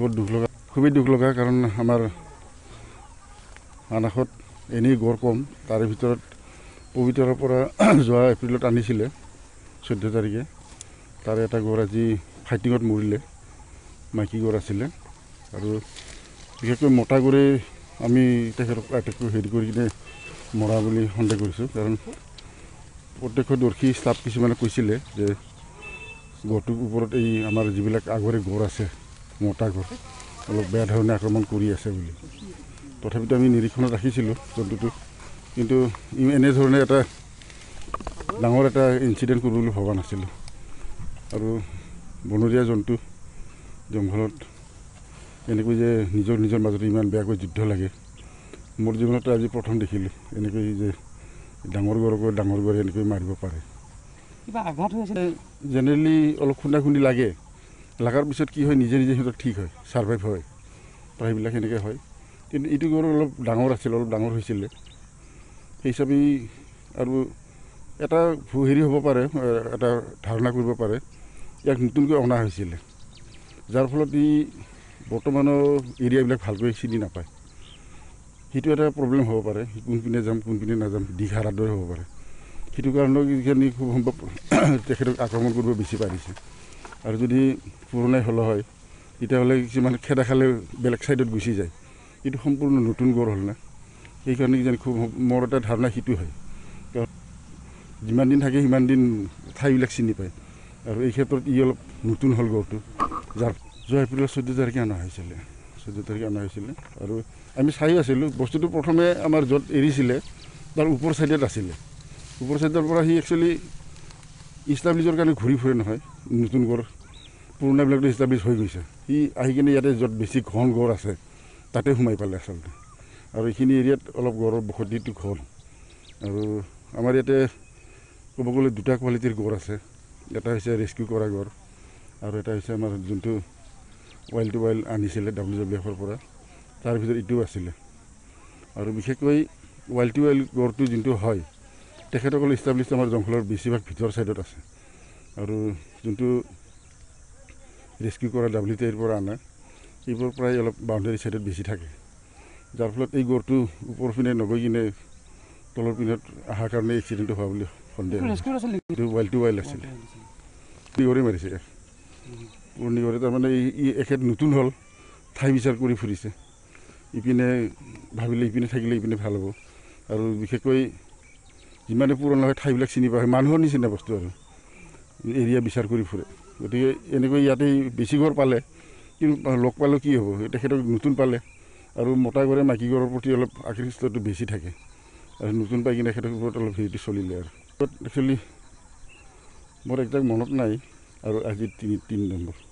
বৰ দুখ লগা খুবেই দুখ লগা কাৰণ আমাৰ মানাহত এনেই গড় কম তাৰ ভিতৰত পবিতৰৰ পৰা যোৱা এপ্ৰিলত আনিছিলে চৈধ্য তাৰিখে তাৰে এটা গড় আজি ফাইটিঙত মৰিলে মাইকী গড় আছিলে আৰু বিশেষকৈ মতা গড়ে আমি তেখেতক আটাইতকৈ হেৰি কৰি কিনে মৰা বুলি সন্দেহ কৰিছোঁ কাৰণ প্ৰত্যক্ষ দৰ্শী ষ্টাফ কিছুমানে কৈছিলে যে গড়টোৰ ওপৰত এই আমাৰ যিবিলাক আগৰে গড় আছে মতা ঘৰ অলপ বেয়া ধৰণে আক্ৰমণ কৰি আছে বুলি তথাপিতো আমি নিৰীক্ষণত ৰাখিছিলোঁ জন্তুটো কিন্তু এনেধৰণে এটা ডাঙৰ এটা ইঞ্চিডেণ্ট কৰোঁ বুলি ভবা নাছিলোঁ আৰু বনৰীয়া জন্তু জংঘলত এনেকৈ যে নিজৰ নিজৰ মাজতে ইমান বেয়াকৈ যুদ্ধ লাগে মোৰ জীৱনত আজি প্ৰথম দেখিলোঁ এনেকৈ যে ডাঙৰ গৰকৈ ডাঙৰ গৰে এনেকৈ মাৰিব পাৰে কিবা আঘাত হৈছে জেনেৰেলি অলপ খুন্দা খুন্দি লাগে লগাৰ পিছত কি হয় নিজে নিজে সিহঁতৰ ঠিক হয় ছাৰ্ভাইভ হয় প্ৰায়বিলাক সেনেকৈ হয় কিন্তু এইটো গৰু অলপ ডাঙৰ আছিল অলপ ডাঙৰ হৈছিলে সেই হিচাপে আৰু এটা ভূ হেৰি হ'ব পাৰে এটা ধাৰণা কৰিব পাৰে ইয়াক নতুনকৈ অনা হৈছিলে যাৰ ফলত ই বৰ্তমানৰ এৰিয়াবিলাক ভালকৈ চিনি নাপায় সেইটো এটা প্ৰব্লেম হ'ব পাৰে কোনপিনে যাম কোনপিনে নাযাম দীঘা ৰাতদৰে হ'ব পাৰে সেইটো কাৰণেও কিজানি খুব সম্ভৱ তেখেতক আক্ৰমণ কৰিব বেছি পাৰিছে আৰু যদি পুৰণাই হ'ল হয় তেতিয়াহ'লে কিছুমান খেদা খালে বেলেগ ছাইডত গুচি যায় কিন্তু সম্পূৰ্ণ নতুন গড় হ'ল না সেইকাৰণে কিজানি খুব মোৰ এটা ধাৰণা সেইটো হয় যিমান দিন থাকে সিমান দিন ঠাইবিলাক চিনি পায় আৰু এই ক্ষেত্ৰত ই অলপ নতুন হ'ল গড়টো যাৰ যোৱা এপ্ৰিলৰ চৈধ্য তাৰিখে অনা হৈছিলে চৈধ্য তাৰিখে অনা হৈছিলে আৰু আমি চাই আছিলোঁ বস্তুটো প্ৰথমে আমাৰ য'ত এৰিছিলে তাৰ ওপৰ ছাইডত আছিলে ওপৰ ছাইডৰ পৰা সি একচুৱেলি ইষ্টাব্লিছৰ কাৰণে ঘূৰি ফুৰে নহয় নতুন গড় পুৰণাবিলাকতো ইষ্টাব্লিছ হৈ গৈছে সি আহি কিনে ইয়াতে য'ত বেছি ঘন গড় আছে তাতে সোমাই পালে আচলতে আৰু এইখিনি এৰিয়াত অলপ গড়ৰ বসতিটো ঘন আৰু আমাৰ ইয়াতে ক'ব গ'লে দুটা কোৱালিটিৰ গড় আছে এটা হৈছে ৰেস্কিউ কৰা গড় আৰু এটা হৈছে আমাৰ যোনটো ৱাইল্ড টু ৱাইল্ড আনিছিলে ডাব্লিউ ডাব্লিউ এফৰ পৰা তাৰ ভিতৰত এইটো আছিলে আৰু বিশেষকৈ ৱাইল্ড টু ৱাইল্ড গড়টো যোনটো হয় তেখেতসকল ইষ্টাব্লিছ আমাৰ জংঘলৰ বেছিভাগ ভিতৰ ছাইডত আছে আৰু যোনটো ৰেস্কিউ কৰা ডাব্লিউ টি পৰা অনা এইবোৰ প্ৰায় অলপ বাউণ্ডেৰী ছাইডত বেছি থাকে যাৰ ফলত এই গড়টো ওপৰৰ পিনে নগৈ কিনে তলৰ পিনত অহাৰ কাৰণে এক্সিডেণ্ট হোৱা বুলি সন্দেহ ৱাইল টু ৱাইল আছিল নিগৰি মাৰিছে নিগৰি তাৰমানে এই ই এখেত নতুন হ'ল ঠাই বিচাৰ কৰি ফুৰিছে ইপিনে ভাবিলে ইপিনে থাকিলে ইপিনে ভাল হ'ব আৰু বিশেষকৈ যিমানে পুৰণা হয় ঠাইবিলাক চিনি পোৱা হয় মানুহৰ নিচিনা বস্তু আৰু এৰিয়া বিচাৰ কৰি ফুৰে গতিকে এনেকৈ ইয়াতে বেছি ঘৰ পালে কিন্তু লগ পালেও কি হ'ব তেখেতক নতুন পালে আৰু মতা ঘৰে মাইকী ঘৰৰ প্ৰতি অলপ আকৃষ্টটো বেছি থাকে আৰু নতুন পাই কিনে তেখেতৰ ওপৰত অলপ হেৰিটো চলিলে আৰু একচুৱেলি মোৰ একদম মনত নাই আৰু আজি তিনি তিনি নম্বৰ